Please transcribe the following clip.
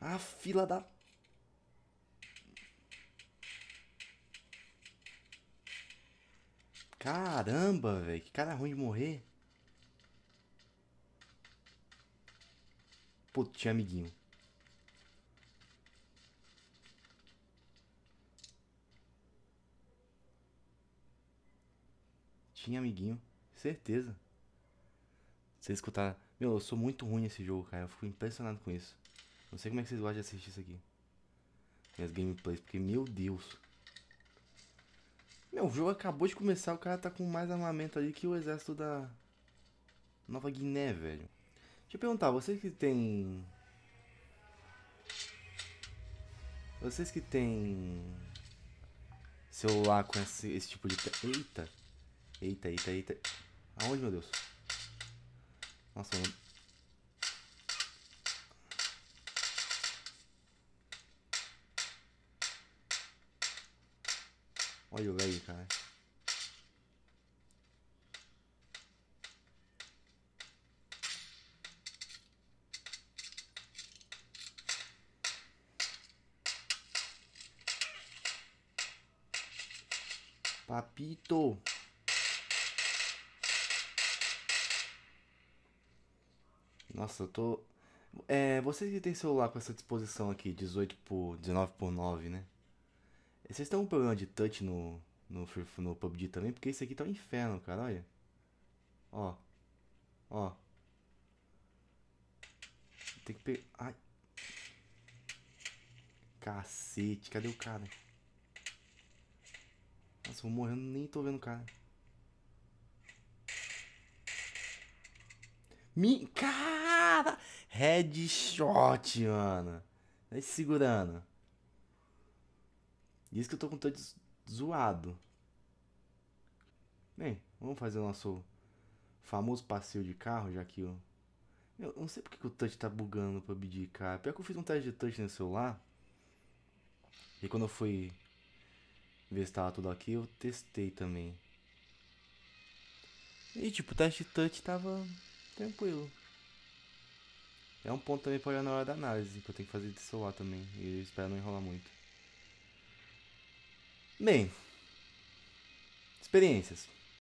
A fila da. Caramba, velho. Que cara ruim de morrer. Putz, tinha amiguinho. Tinha amiguinho. Certeza. Você escutar. Meu, eu sou muito ruim nesse jogo, cara. Eu fico impressionado com isso. Não sei como é que vocês gostam de assistir isso aqui. Minhas gameplays, porque, meu Deus. Meu, o jogo acabou de começar, o cara tá com mais armamento ali que o exército da Nova Guiné, velho. Deixa eu perguntar, vocês que tem... Vocês que tem... Celular com esse, esse tipo de... Eita! Eita, eita, eita. Aonde, meu Deus? Nossa, mano. Olha o velho, cara. Papito. Nossa, eu tô. É, vocês que tem celular com essa disposição aqui, 18 por 19 por 9, né? Vocês estão com um problema de touch no, no, no PUBG também? Porque isso aqui tá um inferno, cara, olha. Ó. Ó. Tem que pegar... Ai. Cacete, cadê o cara? Nossa, vou morrendo, nem tô vendo o cara. Me... Cara! Headshot, mano. Vai segurando. Diz que eu tô com todo zoado. Bem, né, vamos fazer o nosso famoso passeio de carro, já que eu. Eu não sei porque que o touch tá bugando pra PUBG, cara. Pior que eu fiz um teste de touch no celular. E quando eu fui ver se tava tudo aqui, eu testei também. E tipo, o teste de touch tava tranquilo. É um ponto também pra olhar na hora da análise, que eu tenho que fazer de celular também. E eu espero não enrolar muito. Bem, experiências.